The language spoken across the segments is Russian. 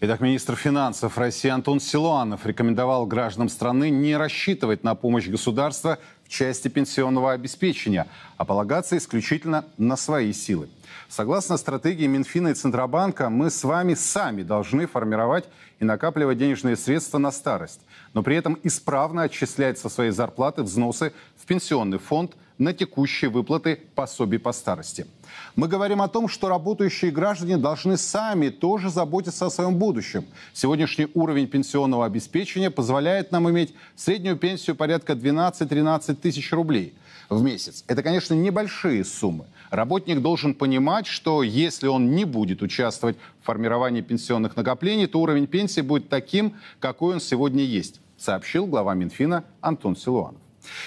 Итак, министр финансов России Антон Силуанов рекомендовал гражданам страны не рассчитывать на помощь государства в части пенсионного обеспечения, а полагаться исключительно на свои силы. Согласно стратегии Минфина и Центробанка, мы с вами сами должны формировать и накапливать денежные средства на старость, но при этом исправно отчислять со своей зарплаты взносы в пенсионный фонд – на текущие выплаты пособий по старости. Мы говорим о том, что работающие граждане должны сами тоже заботиться о своем будущем. Сегодняшний уровень пенсионного обеспечения позволяет нам иметь среднюю пенсию порядка 12-13 тысяч рублей в месяц. Это, конечно, небольшие суммы. Работник должен понимать, что если он не будет участвовать в формировании пенсионных накоплений, то уровень пенсии будет таким, какой он сегодня есть, сообщил глава Минфина Антон Силуанов.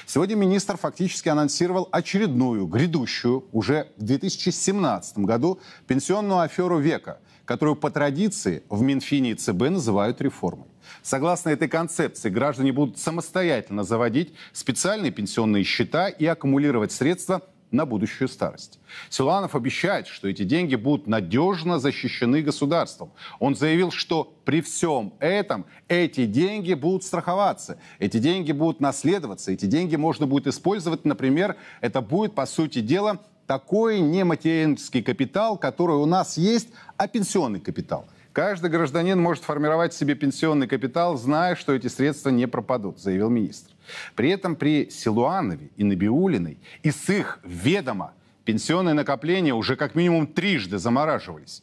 Сегодня министр фактически анонсировал очередную, грядущую, уже в 2017 году, пенсионную аферу века, которую по традиции в Минфине и ЦБ называют реформой. Согласно этой концепции, граждане будут самостоятельно заводить специальные пенсионные счета и аккумулировать средства – на будущую старость. Силуанов обещает, что эти деньги будут надежно защищены государством. Он заявил, что при всем этом эти деньги будут страховаться, эти деньги будут наследоваться, эти деньги можно будет использовать, например, это будет, по сути дела, такой не нематеринский капитал, который у нас есть, а пенсионный капитал – Каждый гражданин может формировать себе пенсионный капитал, зная, что эти средства не пропадут, заявил министр. При этом при Силуанове и Набиулиной и с их ведома пенсионные накопления уже как минимум трижды замораживались.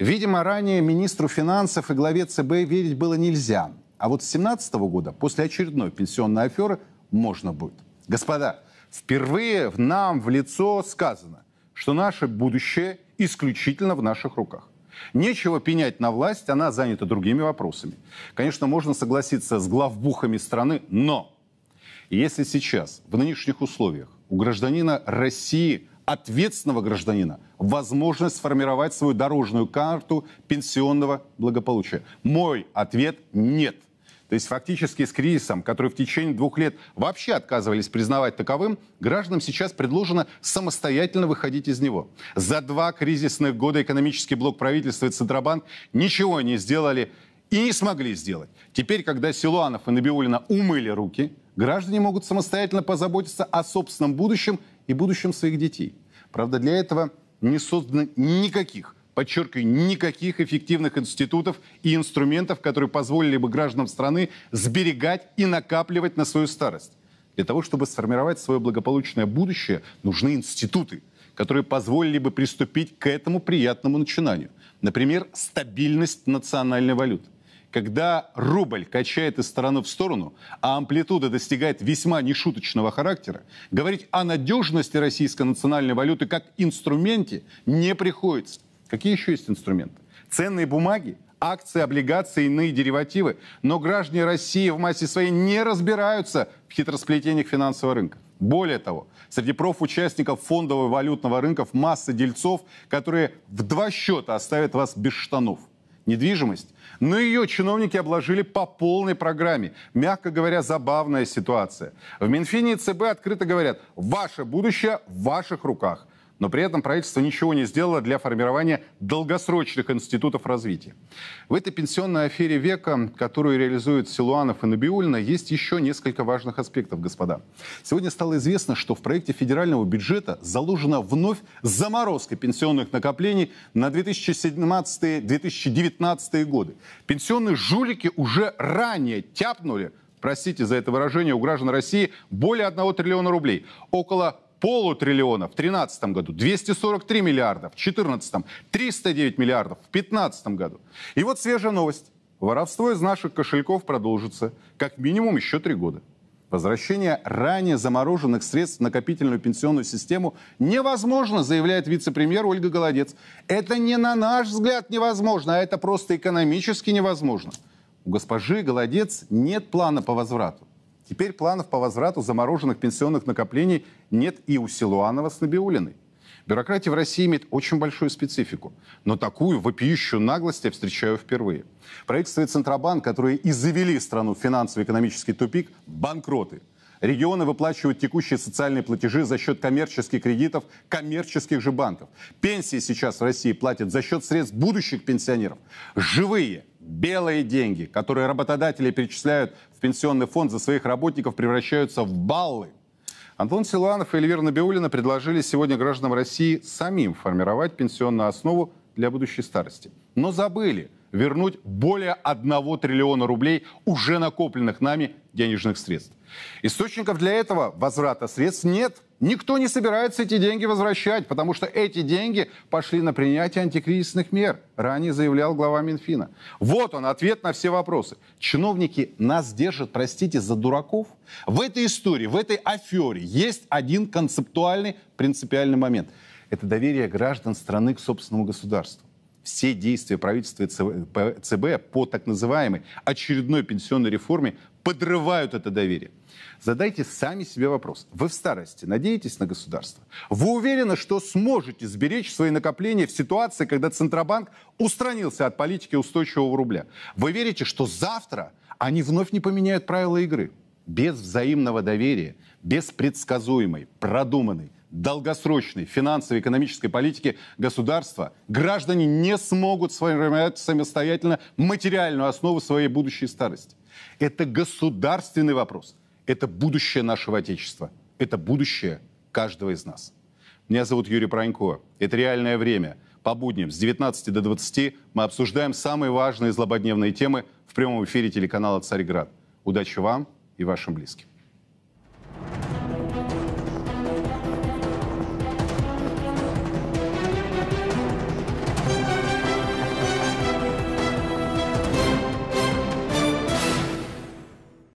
Видимо, ранее министру финансов и главе ЦБ верить было нельзя. А вот с 2017 года, после очередной пенсионной аферы, можно будет. Господа, впервые нам в лицо сказано, что наше будущее исключительно в наших руках. Нечего пенять на власть, она занята другими вопросами. Конечно, можно согласиться с главбухами страны, но если сейчас, в нынешних условиях, у гражданина России, ответственного гражданина, возможность сформировать свою дорожную карту пенсионного благополучия, мой ответ – нет – то есть фактически с кризисом, который в течение двух лет вообще отказывались признавать таковым, гражданам сейчас предложено самостоятельно выходить из него. За два кризисных года экономический блок правительства и Центробанк ничего не сделали и не смогли сделать. Теперь, когда Силуанов и Набиулина умыли руки, граждане могут самостоятельно позаботиться о собственном будущем и будущем своих детей. Правда, для этого не создано никаких подчеркиваю, никаких эффективных институтов и инструментов, которые позволили бы гражданам страны сберегать и накапливать на свою старость. Для того, чтобы сформировать свое благополучное будущее, нужны институты, которые позволили бы приступить к этому приятному начинанию. Например, стабильность национальной валюты. Когда рубль качает из стороны в сторону, а амплитуда достигает весьма нешуточного характера, говорить о надежности российской национальной валюты как инструменте не приходится. Какие еще есть инструменты? Ценные бумаги, акции, облигации, иные деривативы. Но граждане России в массе своей не разбираются в хитросплетениях финансового рынка. Более того, среди профучастников фондового и валютного рынков масса дельцов, которые в два счета оставят вас без штанов. Недвижимость. Но ее чиновники обложили по полной программе. Мягко говоря, забавная ситуация. В Минфине и ЦБ открыто говорят, ваше будущее в ваших руках но при этом правительство ничего не сделало для формирования долгосрочных институтов развития. В этой пенсионной афере века, которую реализуют Силуанов и Набиулина, есть еще несколько важных аспектов, господа. Сегодня стало известно, что в проекте федерального бюджета заложена вновь заморозка пенсионных накоплений на 2017-2019 годы. Пенсионные жулики уже ранее тяпнули простите за это выражение, у граждан России более 1 триллиона рублей. Около полутриллиона в 2013 году, 243 миллиарда в 2014, 309 миллиардов в 2015 году. И вот свежая новость. Воровство из наших кошельков продолжится как минимум еще три года. Возвращение ранее замороженных средств в накопительную пенсионную систему невозможно, заявляет вице-премьер Ольга Голодец. Это не на наш взгляд невозможно, а это просто экономически невозможно. У госпожи Голодец нет плана по возврату. Теперь планов по возврату замороженных пенсионных накоплений нет и у Силуанова с Набиулиной. Бюрократия в России имеет очень большую специфику, но такую вопиющую наглость я встречаю впервые. Правительство и Центробанк, которые и завели страну в финансово-экономический тупик, банкроты. Регионы выплачивают текущие социальные платежи за счет коммерческих кредитов коммерческих же банков. Пенсии сейчас в России платят за счет средств будущих пенсионеров. Живые, белые деньги, которые работодатели перечисляют в пенсионный фонд за своих работников, превращаются в баллы. Антон Силуанов и Эльвира Набиулина предложили сегодня гражданам России самим формировать пенсионную основу для будущей старости. Но забыли – вернуть более 1 триллиона рублей уже накопленных нами денежных средств. Источников для этого возврата средств нет. Никто не собирается эти деньги возвращать, потому что эти деньги пошли на принятие антикризисных мер, ранее заявлял глава Минфина. Вот он, ответ на все вопросы. Чиновники нас держат, простите, за дураков. В этой истории, в этой афере есть один концептуальный, принципиальный момент. Это доверие граждан страны к собственному государству все действия правительства ЦБ по так называемой очередной пенсионной реформе подрывают это доверие. Задайте сами себе вопрос. Вы в старости надеетесь на государство? Вы уверены, что сможете сберечь свои накопления в ситуации, когда Центробанк устранился от политики устойчивого рубля? Вы верите, что завтра они вновь не поменяют правила игры? Без взаимного доверия, без предсказуемой, продуманной, долгосрочной финансовой экономической политики государства граждане не смогут сформировать самостоятельно материальную основу своей будущей старости. Это государственный вопрос. Это будущее нашего Отечества. Это будущее каждого из нас. Меня зовут Юрий Пронько. Это «Реальное время». По будням с 19 до 20 мы обсуждаем самые важные злободневные темы в прямом эфире телеканала «Царьград». Удачи вам и вашим близким.